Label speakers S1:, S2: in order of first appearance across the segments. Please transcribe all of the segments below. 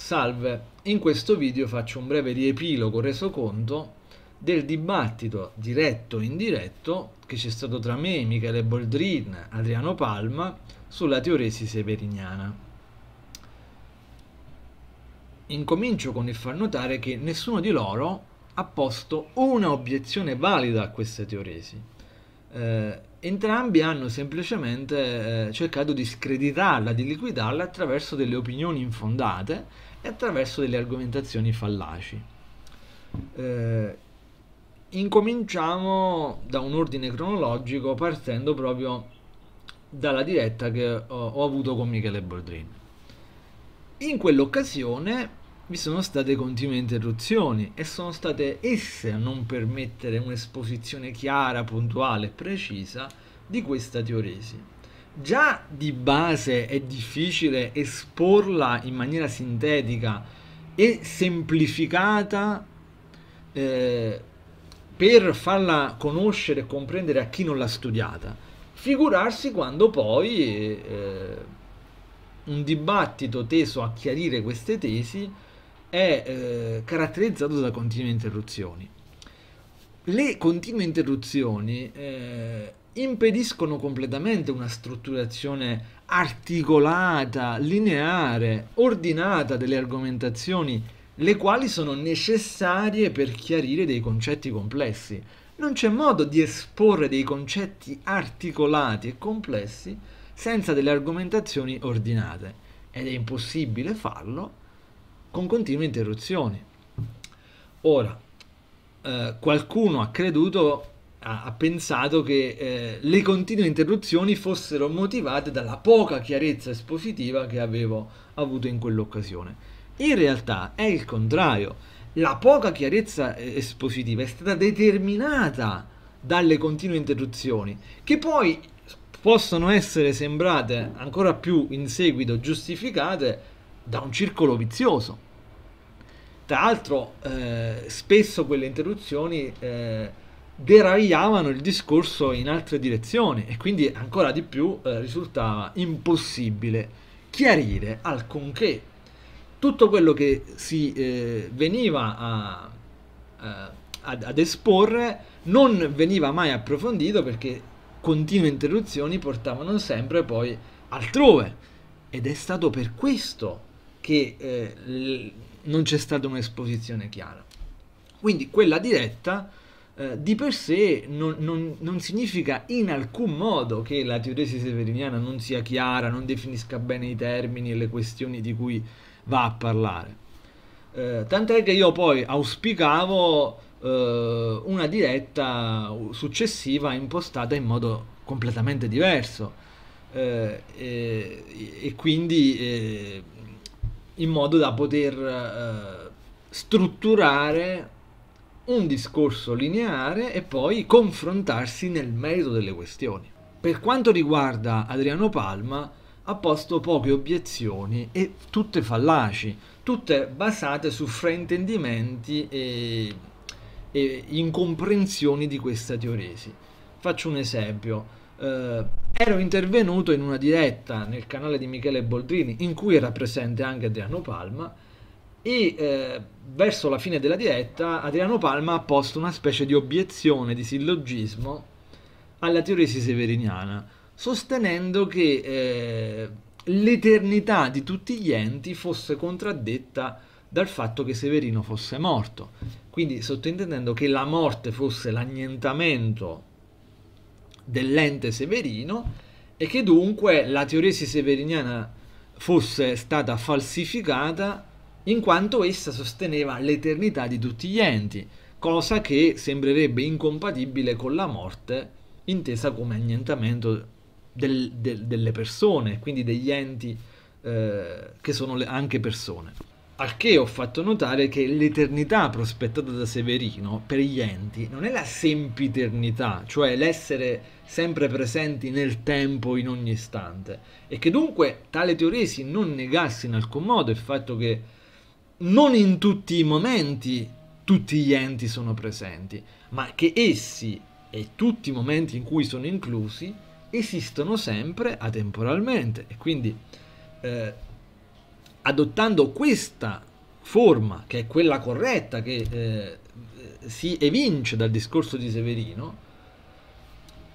S1: Salve, in questo video faccio un breve riepilogo resoconto del dibattito diretto e indiretto che c'è stato tra me, Michele Boldrin, Adriano Palma sulla teoresi severiniana. Incomincio con il far notare che nessuno di loro ha posto una obiezione valida a queste teoresi. Eh, entrambi hanno semplicemente eh, cercato di screditarla, di liquidarla attraverso delle opinioni infondate e attraverso delle argomentazioni fallaci. Eh, incominciamo da un ordine cronologico partendo proprio dalla diretta che ho, ho avuto con Michele Bordrin. In quell'occasione vi sono state continue interruzioni e sono state esse a non permettere un'esposizione chiara, puntuale e precisa di questa teoresi già di base è difficile esporla in maniera sintetica e semplificata eh, per farla conoscere e comprendere a chi non l'ha studiata. Figurarsi quando poi eh, un dibattito teso a chiarire queste tesi è eh, caratterizzato da continue interruzioni. Le continue interruzioni eh, impediscono completamente una strutturazione articolata, lineare, ordinata delle argomentazioni, le quali sono necessarie per chiarire dei concetti complessi. Non c'è modo di esporre dei concetti articolati e complessi senza delle argomentazioni ordinate ed è impossibile farlo con continue interruzioni. Ora, eh, qualcuno ha creduto ha, ha pensato che eh, le continue interruzioni fossero motivate dalla poca chiarezza espositiva che avevo avuto in quell'occasione. In realtà è il contrario. La poca chiarezza eh, espositiva è stata determinata dalle continue interruzioni, che poi possono essere sembrate ancora più in seguito giustificate da un circolo vizioso. Tra l'altro, eh, spesso quelle interruzioni eh, deragliavano il discorso in altre direzioni e quindi ancora di più eh, risultava impossibile chiarire alcunché tutto quello che si eh, veniva a, eh, a, ad, esporre non veniva mai approfondito perché continue interruzioni portavano sempre poi altrove ed è stato per questo che eh, non c'è stata un'esposizione chiara quindi quella diretta eh, di per sé non, non, non, significa in alcun modo che la teoresi severiana non sia chiara, non definisca bene i termini e le questioni di cui va a parlare. Eh, tant'è che io poi auspicavo eh, una diretta successiva impostata in modo completamente diverso eh, e, e, quindi eh, in modo da poter strutturare un discorso lineare e poi confrontarsi nel merito delle questioni. Per quanto riguarda Adriano Palma, ha posto poche obiezioni e tutte fallaci, tutte basate su fraintendimenti e, e incomprensioni di questa teoresi. Faccio un esempio. Eh, ero intervenuto in una diretta nel canale di Michele Boldrini, in cui era presente anche Adriano Palma, e eh, verso la fine della diretta Adriano Palma ha posto una specie di obiezione, di sillogismo alla teoresi severiniana, sostenendo che eh, l'eternità di tutti gli enti fosse contraddetta dal fatto che Severino fosse morto, quindi sottintendendo che la morte fosse l'annientamento dell'ente Severino e che dunque la teoresi severiniana fosse stata falsificata in quanto essa sosteneva l'eternità di tutti gli enti, cosa che sembrerebbe incompatibile con la morte intesa come annientamento del, del, delle persone, quindi degli enti eh, che sono le, anche persone. Al che ho fatto notare che l'eternità prospettata da Severino per gli enti non è la sempiternità, cioè l'essere sempre presenti nel tempo in ogni istante, e che dunque tale teoresi non negasse in alcun modo il fatto che non in tutti i momenti tutti gli enti sono presenti, ma che essi e tutti i momenti in cui sono inclusi esistono sempre atemporalmente e quindi eh, adottando questa forma che è quella corretta che eh, si evince dal discorso di Severino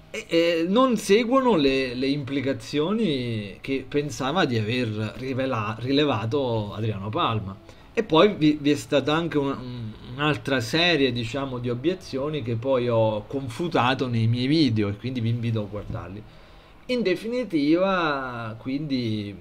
S1: eh, non seguono le, le, implicazioni che pensava di aver rivela- rilevato Adriano Palma e poi vi, vi è stata anche un, un'altra serie diciamo, di obiezioni che poi ho confutato nei miei video e quindi vi invito a guardarli. In definitiva, quindi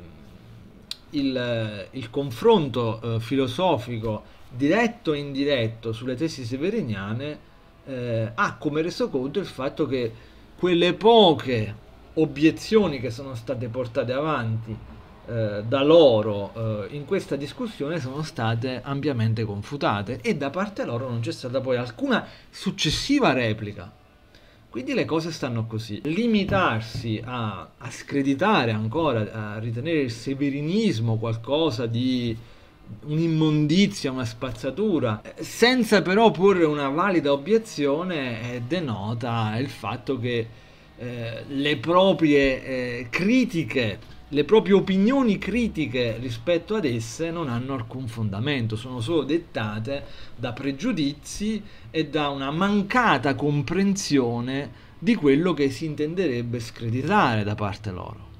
S1: il, il confronto eh, filosofico diretto e indiretto sulle tesi severiniane eh, ha come reso conto il fatto che quelle poche obiezioni che sono state portate avanti eh, da loro eh, in questa discussione sono state ampiamente confutate e da parte loro non c'è stata poi alcuna successiva replica. Quindi le cose stanno così. Limitarsi a, a screditare ancora, a ritenere il severinismo qualcosa di un'immondizia, una spazzatura, senza però porre una valida obiezione, eh, denota il fatto che eh, le proprie eh, critiche le proprie opinioni critiche rispetto ad esse non hanno alcun fondamento, sono solo dettate da pregiudizi e da una mancata comprensione di quello che si intenderebbe screditare da parte loro.